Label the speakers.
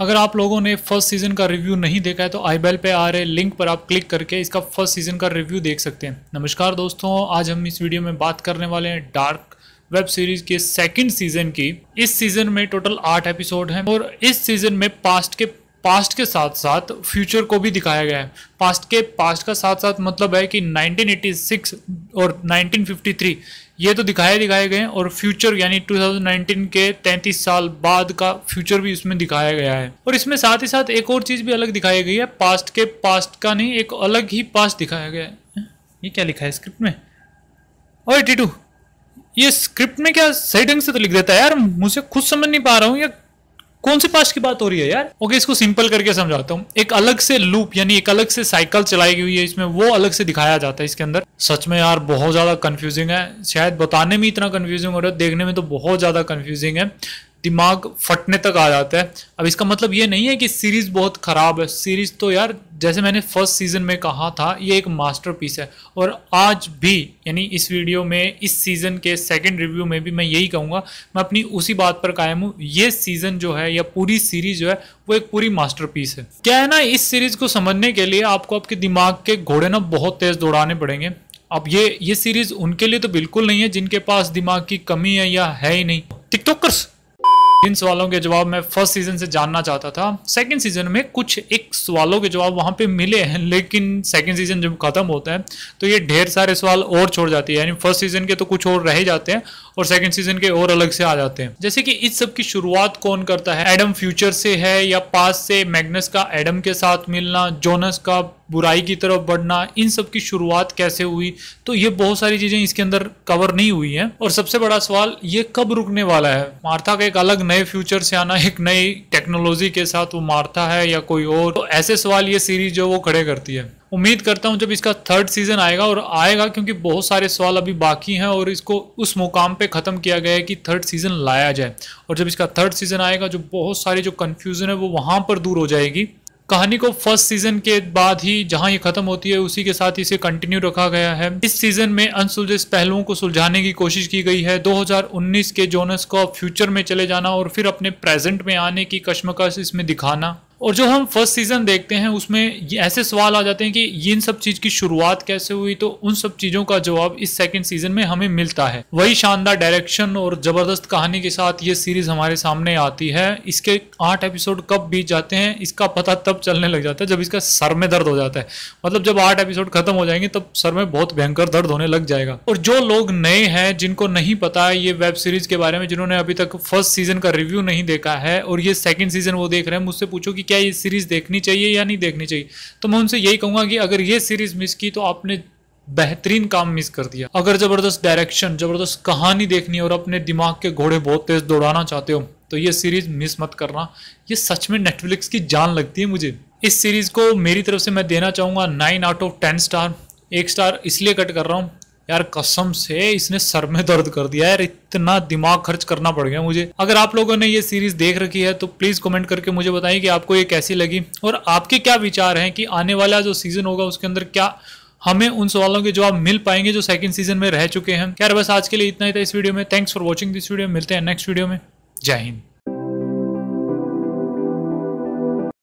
Speaker 1: अगर आप लोगों ने फर्स्ट सीजन का रिव्यू नहीं देखा है तो आई बेल पे आ रहे लिंक पर आप क्लिक करके इसका फर्स्ट सीजन का रिव्यू देख सकते हैं नमस्कार दोस्तों आज हम इस वीडियो में बात करने वाले हैं डार्क वेब सीरीज के सेकंड सीजन की इस सीजन में टोटल आठ एपिसोड हैं और इस सीजन में पास्ट के पास्ट के साथ साथ फ्यूचर को भी दिखाया गया है पास्ट के पास्ट का साथ साथ मतलब है कि 1986 और 1953 ये तो दिखाए दिखाए गए और फ्यूचर यानी 2019 के 33 साल बाद का फ्यूचर भी इसमें दिखाया गया है और इसमें साथ ही साथ एक और चीज़ भी अलग दिखाई गई है पास्ट के पास्ट का नहीं एक अलग ही पास्ट दिखाया गया है ये क्या लिखा है स्क्रिप्ट में और टीटू ये स्क्रिप्ट में क्या सही ढंग से तो लिख देता है यार मुझे खुद समझ नहीं पा रहा हूँ या कौन से पास्ट की बात हो रही है यार ओके इसको सिंपल करके समझाता हूँ एक अलग से लूप यानी एक अलग से साइकिल चलाई हुई है इसमें वो अलग से दिखाया जाता है इसके अंदर सच में यार बहुत ज्यादा कंफ्यूजिंग है शायद बताने में इतना कंफ्यूजिंग हो रहा है देखने में तो बहुत ज्यादा कंफ्यूजिंग है दिमाग फटने तक आ जाता है अब इसका मतलब ये नहीं है कि सीरीज़ बहुत ख़राब है सीरीज़ तो यार जैसे मैंने फर्स्ट सीज़न में कहा था ये एक मास्टरपीस है और आज भी यानी इस वीडियो में इस सीज़न के सेकंड रिव्यू में भी मैं यही कहूँगा मैं अपनी उसी बात पर कायम हूँ ये सीज़न जो है या पूरी सीरीज़ जो है वो एक पूरी मास्टर है क्या है ना इस सीरीज़ को समझने के लिए आपको आपके दिमाग के घोड़े ना बहुत तेज़ दौड़ाने पड़ेंगे अब ये ये सीरीज़ उनके लिए तो बिल्कुल नहीं है जिनके पास दिमाग की कमी है या है ही नहीं टिकटॉकर्स इन सवालों के जवाब मैं फर्स्ट सीजन से जानना चाहता था सेकंड सीजन में कुछ एक सवालों के जवाब वहाँ पे मिले हैं लेकिन सेकंड सीजन जब खत्म होता है तो ये ढेर सारे सवाल और छोड़ जाती है यानी फर्स्ट सीजन के तो कुछ और रह जाते हैं और सेकंड सीजन के और अलग से आ जाते हैं जैसे कि इस सब की शुरुआत कौन करता है एडम फ्यूचर से है या पास से मैगनस का एडम के साथ मिलना जोनस का बुराई की तरफ बढ़ना इन सब की शुरुआत कैसे हुई तो ये बहुत सारी चीज़ें इसके अंदर कवर नहीं हुई हैं और सबसे बड़ा सवाल ये कब रुकने वाला है मार्था का एक अलग नए फ्यूचर से आना एक नई टेक्नोलॉजी के साथ वो मार्था है या कोई और तो ऐसे सवाल ये सीरीज जो वो खड़े करती है उम्मीद करता हूँ जब इसका थर्ड सीजन आएगा और आएगा क्योंकि बहुत सारे सवाल अभी बाकी हैं और इसको उस मुकाम पे ख़त्म किया गया है कि थर्ड सीजन लाया जाए और जब इसका थर्ड सीजन आएगा जो बहुत सारे जो कन्फ्यूज़न है वो वहाँ पर दूर हो जाएगी कहानी को फर्स्ट सीजन के बाद ही जहां ये खत्म होती है उसी के साथ इसे कंटिन्यू रखा गया है इस सीजन में अनसुलझे पहलुओं को सुलझाने की कोशिश की गई है 2019 के जोनस को फ्यूचर में चले जाना और फिर अपने प्रेजेंट में आने की कश्मकश इसमें दिखाना और जो हम फर्स्ट सीज़न देखते हैं उसमें ऐसे सवाल आ जाते हैं कि इन सब चीज़ की शुरुआत कैसे हुई तो उन सब चीज़ों का जवाब इस सेकंड सीज़न में हमें मिलता है वही शानदार डायरेक्शन और ज़बरदस्त कहानी के साथ ये सीरीज़ हमारे सामने आती है इसके आठ एपिसोड कब बीत जाते हैं इसका पता तब चलने लग जाता है जब इसका सर में दर्द हो जाता है मतलब जब आठ एपिसोड खत्म हो जाएंगे तब सर में बहुत भयंकर दर्द होने लग जाएगा और जो लोग नए हैं जिनको नहीं पता है ये वेब सीरीज़ के बारे में जिन्होंने अभी तक फर्स्ट सीज़न का रिव्यू नहीं देखा है और ये सेकेंड सीज़न वो देख रहे हैं मुझसे पूछो कि क्या ये सीरीज़ देखनी चाहिए या नहीं देखनी चाहिए तो मैं उनसे यही कहूंगा कि अगर ये सीरीज़ मिस की तो आपने बेहतरीन काम मिस कर दिया अगर ज़बरदस्त डायरेक्शन ज़बरदस्त कहानी देखनी और अपने दिमाग के घोड़े बहुत तेज़ दौड़ाना चाहते हो तो ये सीरीज़ मिस मत करना ये सच में नेटफ्लिक्स की जान लगती है मुझे इस सीरीज़ को मेरी तरफ से मैं देना चाहूंगा nine out of ten star एक स्टार इसलिए कट कर रहा हूँ यार कसम से इसने सर में दर्द कर दिया यार इतना दिमाग खर्च करना पड़ गया मुझे अगर आप लोगों ने ये सीरीज देख रखी है तो प्लीज कमेंट करके मुझे बताएं कि आपको ये कैसी लगी और आपके क्या विचार हैं कि आने वाला जो सीजन होगा उसके अंदर क्या हमें उन सवालों के जवाब मिल पाएंगे जो सेकंड सीजन में रह चुके हैं यार बस आज के लिए इतना ही था इस वीडियो में thanks for watching this video मिलते हैं नेक्स्ट वीडियो में जय हिंद